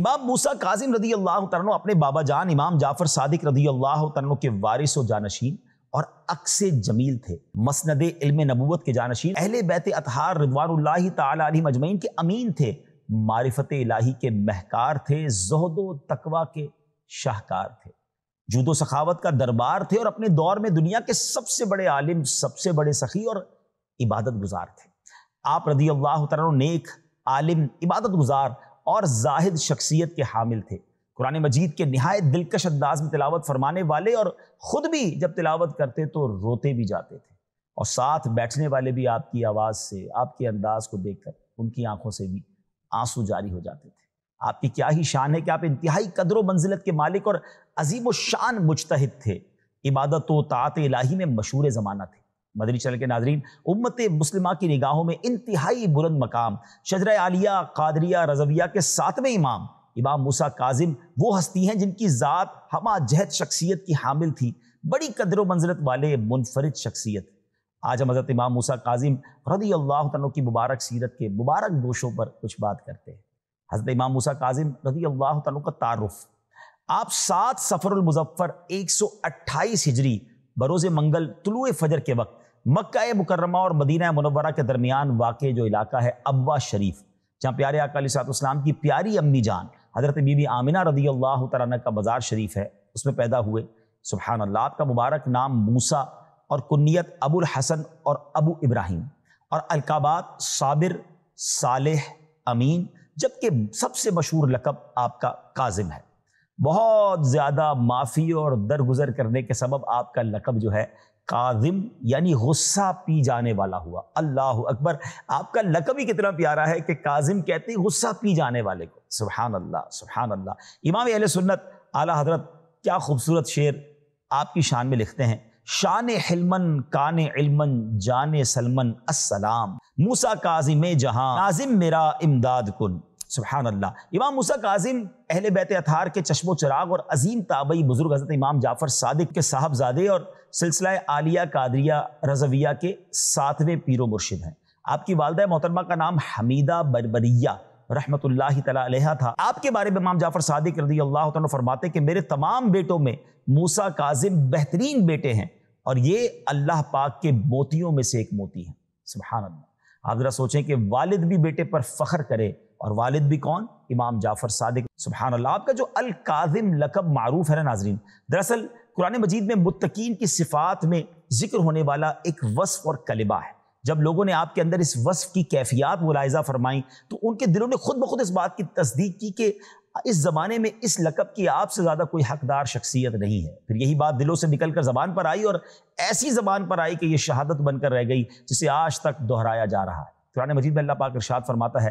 इमाम मूसा काजिम रदी अल्लाह तनो अपने बाबा जान इमाम जाफर सादिक रदी अल्लाह तनो के वारिस व जानशीन और अक्स जमील थे मसनद इल्म नबूत के जानशीन अहले बैत अतहार रिदवान तली मजमैन के अमीन थे मारिफत इलाही के महकार थे जहदो तकवा के शाहकार थे जूदो सखावत का दरबार थे और अपने दौर में दुनिया के सबसे बड़े आलिम सबसे बड़े सखी और इबादत गुजार थे आप रदी अल्लाह तनो नेक आलिम इबादत गुजार और जाहिद शख्सियत के हामिल थे कुरान मजीद के नहायत दिलकश अंदाज में तिलावत फरमाने वाले और ख़ुद भी जब तिलावत करते तो रोते भी जाते थे और साथ बैठने वाले भी आपकी आवाज़ से आपके अंदाज को देखकर उनकी आंखों से भी आंसू जारी हो जाते थे आपकी क्या ही शान है कि आप इंतहाई कदर व मंजिलत के मालिक और अजीम व शान मुजतहद थे इबादत व तात इलाही में मशहूर ज़माना थे मदनी चैनल के नाजरीन उम्मत मुस्लिमा की निगाहों में इंतहाई बुलंद मकाम शजर आलिया कादरिया रजविया के सातवें इमाम इमाम मूसा काजिम वो हस्ती हैं जिनकी ज़ात हमा जहद शख्सियत की हामिल थी बड़ी कदर मंजरत वाले मुनफरद शख्सियत आज हम हज़रत इमाम मूसा काजिम रदी अल्लाह तन की मुबारक सीरत के मुबारक गोशों पर कुछ बात करते हैं हज़रत इमाम मूसा काजिम रदी अल्लाह तन का तारफ़ आप सात सफ़रमज़फ़र एक सौ अट्ठाईस हिजरी बरोज़ मंगल तुलु फजर के वक्त मक्का मुकरमा और मदीना मनवरा के दरमियान वाक़ जो इलाका है अबा शरीफ जहाँ प्यारे अकाली सातुस्लाम की प्यारी अम्मी जान हज़रत बीबी आमिना रदी अल्लाह तन का बाजार शरीफ है उसमें पैदा हुए सुबहान अल्लाह आपका मुबारक नाम मूसा और कुन्नीत अबुल हसन और अबू इब्राहिम और अलकाबात साबिर सालेह अमीन जबकि सबसे मशहूर लकब आपका काजिम है बहुत ज़्यादा माफ़ी और दरगुजर करने के सबब आपका लकब जो है काजिम यानी गुस्सा पी जाने वाला हुआ अल्लाह अकबर आपका लकब ही कितना प्यारा है कि काजिम कहते हैं गुस्सा पी जाने वाले को सुबहान अल्लाह सुबहान अल्लाह इमाम अहल सुन्नत आला हजरत क्या खूबसूरत शेर आपकी शान में लिखते हैं शान हिलमन कान इलमन जान सलमन असलाम मूसा काजिम जहां काजिम मेरा इमदाद कुन सुबहान अल्लाह इमाम मूसा काजिम अहल बैत अथार के चश्मो चराग और अजीम ताबई बुजुर्ग हज़रत इमाम जाफ़र सादिक के साहबजादे और सिलसिला आलिया कादरिया रजविया के सातवें पीरो मुर्शिद हैं आपकी वालदा मोहतरमा का नाम हमीदा बरबरिया रहमत था आपके बारे में इमाम जाफ़र सादिक रदी अल्लाह फरमाते कि मेरे तमाम बेटों में मूसा काजिम बेहतरीन बेटे हैं और ये अल्लाह पाक के मोतियों में से एक मोती है सुबहान अल्लाह आप ज़रा सोचें कि वालिद भी बेटे पर फ़ख्र करे और वालिद भी कौन इमाम जाफर सादिक सुबहान अल्लाह आपका जो अल काजिम लकब मारूफ है ना नाजरीन दरअसल कुरान मजीद में मुतकीन की सिफात में जिक्र होने वाला एक वस्फ और कलिबा है जब लोगों ने आपके अंदर इस वस्फ की कैफियत मुलायजा फरमाई तो उनके दिलों ने खुद ब खुद इस बात की तस्दीक की कि इस ज़माने में इस लकब की आपसे ज़्यादा कोई हकदार शख्सियत नहीं है फिर यही बात दिलों से निकल कर ज़बान पर आई और ऐसी ज़बान पर आई कि यह शहादत बनकर रह गई जिसे आज तक दोहराया जा रहा है कुरान मजीद में अल्लाह पाक इरशाद फरमाता है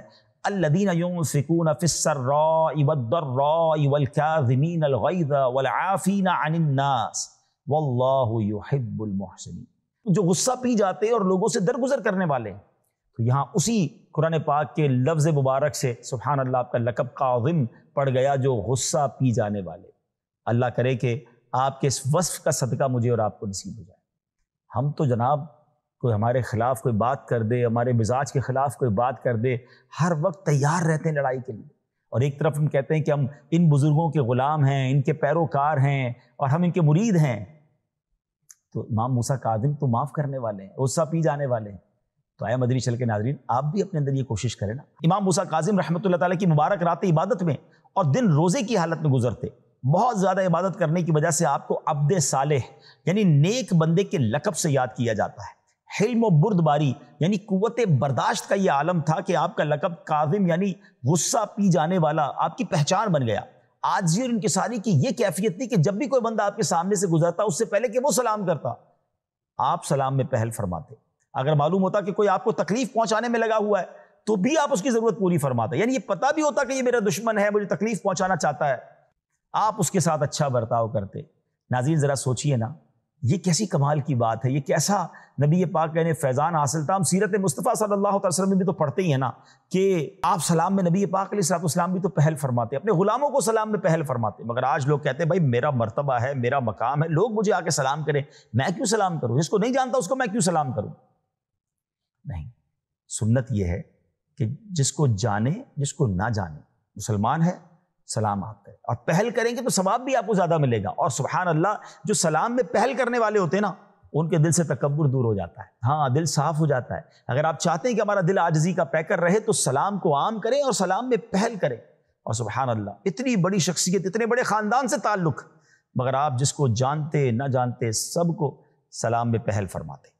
अल्लदीन युनफिकून फिस्सर्राइ वद्दर्राइ वलकाज़िमीन अलगैज़ वलआफ़ीन अनिन्नास वल्लाहु युहिब्बुल मुहसिनीन तो जो गुस्सा पी जाते और लोगों से दरगुजर करने वाले तो यहाँ उसी कुरान पाक के लफ्ज़ मुबारक से सुबहान अल्लाह आपका लकब काजिम पड़ गया जो गुस्सा पी जाने वाले अल्लाह करे कि आपके इस वस्फ का सदका मुझे और आपको नसीब हो जाए हम तो जनाब कोई हमारे ख़िलाफ़ कोई बात कर दे हमारे मिजाज के ख़िलाफ़ कोई बात कर दे हर वक्त तैयार रहते हैं लड़ाई के लिए और एक तरफ हम कहते हैं कि हम इन बुज़ुर्गों के ग़ुलाम हैं इनके पैरोकार हैं और हम इनके मुरीद हैं तो इमाम मूसा कादिम तो माफ़ करने वाले हैं उत्साह पी जाने वाले हैं तो आया मदनी चल के नाजरीन आप भी अपने अंदर ये कोशिश करें ना इमाम मूसा काजिम रहमत ताली की मुबारक रात इबादत में और दिन रोज़े की हालत में गुजरते बहुत ज़्यादा इबादत करने की वजह से आपको अब्द साले यानी नेक बंदे के लकब से याद किया जाता है हिल्म बुर्दबारी यानी कुत बर्दाश्त का ये आलम था कि आपका लकब काजिम यानी गुस्सा पी जाने वाला आपकी पहचान बन गया आजी और सारी की ये कैफियत थी कि जब भी कोई बंदा आपके सामने से गुजरता उससे पहले कि वो सलाम करता आप सलाम में पहल फरमाते अगर मालूम होता कि कोई आपको तकलीफ पहुंचाने में लगा हुआ है तो भी आप उसकी ज़रूरत पूरी फरमाते यानी ये पता भी होता कि ये मेरा दुश्मन है मुझे तकलीफ पहुंचाना चाहता है आप उसके साथ अच्छा बर्ताव करते नाजीन ज़रा सोचिए ना ये कैसी कमाल की बात है ये कैसा नबी पाक ने फैज़ान हासिल था हम सीरत मुस्तफ़ा सल्लल्लाहु अलैहि भी तो पढ़ते ही है ना कि आप सलाम में नबी पाक सलाम भी तो पहल फरमाते अपने ग़ुलामों को सलाम में पहल फरमाते मगर आज लोग कहते हैं भाई मेरा मरतबा है मेरा मकाम है लोग मुझे आके सलाम करें मैं क्यों सलाम करूँ जिसको नहीं जानता उसको मैं क्यों सलाम करूँ नहीं सुन्नत यह है कि जिसको जाने जिसको ना जाने मुसलमान है सलाम आप करें और पहल करेंगे तो सवाब भी आपको ज़्यादा मिलेगा और सुबहान अल्लाह जो सलाम में पहल करने वाले होते हैं ना उनके दिल से तकबर दूर हो जाता है हाँ दिल साफ हो जाता है अगर आप चाहते हैं कि हमारा दिल आजजी का पैकर रहे तो सलाम को आम करें और सलाम में पहल करें और सुबहान अल्लाह इतनी बड़ी शख्सियत इतने बड़े ख़ानदान से ताल्लुक़ मगर आप जिसको जानते ना जानते सबको सलाम में पहल फरमाते